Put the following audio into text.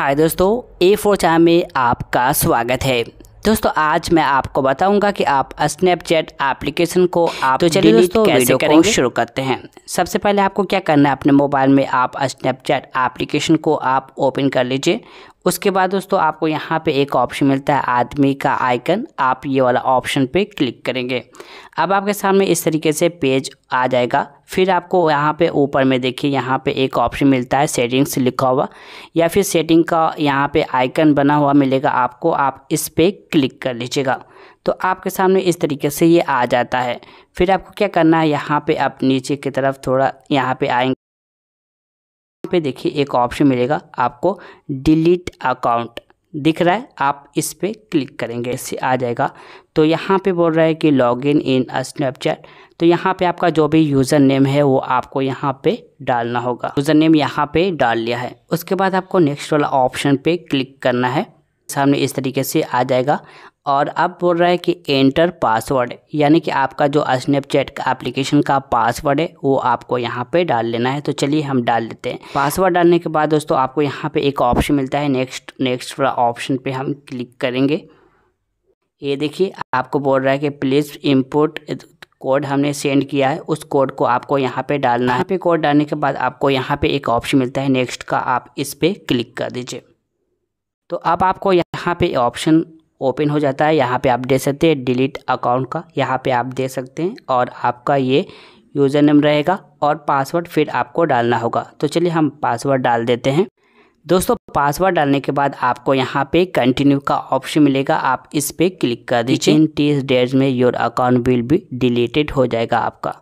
हाय दोस्तों ए फोर चाय में आपका स्वागत है दोस्तों आज मैं आपको बताऊंगा कि आप स्नैपचैट एप्लीकेशन को आप तो चलिए दोस्तों वीडियो को शुरू करते हैं सबसे पहले आपको क्या करना है अपने मोबाइल में आप स्नैपचैट एप्लीकेशन को आप ओपन कर लीजिए उसके बाद दोस्तों आपको यहाँ पे एक ऑप्शन मिलता है आदमी का आइकन आप ये वाला ऑप्शन पे क्लिक करेंगे अब आपके सामने इस तरीके से पेज आ जाएगा फिर आपको यहाँ पे ऊपर में देखिए यहाँ पे एक ऑप्शन मिलता है सेटिंग्स लिखा हुआ या फिर सेटिंग का यहाँ पे आइकन बना हुआ मिलेगा आपको आप इस पर क्लिक कर लीजिएगा तो आपके सामने इस तरीके से ये आ जाता है फिर आपको क्या करना है यहाँ पर आप नीचे की तरफ थोड़ा यहाँ पर आएंगे पे देखिए एक ऑप्शन मिलेगा आपको डिलीट अकाउंट दिख रहा है आप इस पर क्लिक करेंगे इससे आ जाएगा तो यहाँ पे बोल रहा है कि लॉग इन इन स्नैपचैट तो यहाँ पे आपका जो भी यूज़र नेम है वो आपको यहाँ पे डालना होगा यूज़र नेम यहाँ पे डाल लिया है उसके बाद आपको नेक्स्ट वाला ऑप्शन पे क्लिक करना है सामने इस तरीके से आ जाएगा और अब बोल रहा है कि एंटर पासवर्ड यानी कि आपका जो स्नैपचैट का एप्लीकेशन का पासवर्ड है वो आपको यहाँ पे डाल लेना है तो चलिए हम डाल लेते हैं पासवर्ड डालने के बाद दोस्तों आपको यहाँ पे एक ऑप्शन मिलता है नेक्स्ट नेक्स्ट वाला ऑप्शन पे हम क्लिक करेंगे ये देखिए आपको बोल रहा है कि प्लीज़ इम्पोर्ट कोड हमने सेंड किया है उस कोड को आपको यहाँ पर डालना है यहाँ पे कोड डालने के बाद आपको यहाँ पर एक ऑप्शन मिलता है नेक्स्ट का आप इस पर क्लिक कर दीजिए तो अब आपको यहाँ पे ऑप्शन ओपन हो जाता है यहाँ पे आप दे सकते हैं डिलीट अकाउंट का यहाँ पे आप दे सकते हैं और आपका ये यूज़र नेम रहेगा और पासवर्ड फिर आपको डालना होगा तो चलिए हम पासवर्ड डाल देते हैं दोस्तों पासवर्ड डालने के बाद आपको यहाँ पे कंटिन्यू का ऑप्शन मिलेगा आप इस पर क्लिक कर दीजिए इन तीस डेज में योर अकाउंट विल भी डिलीटेड हो जाएगा आपका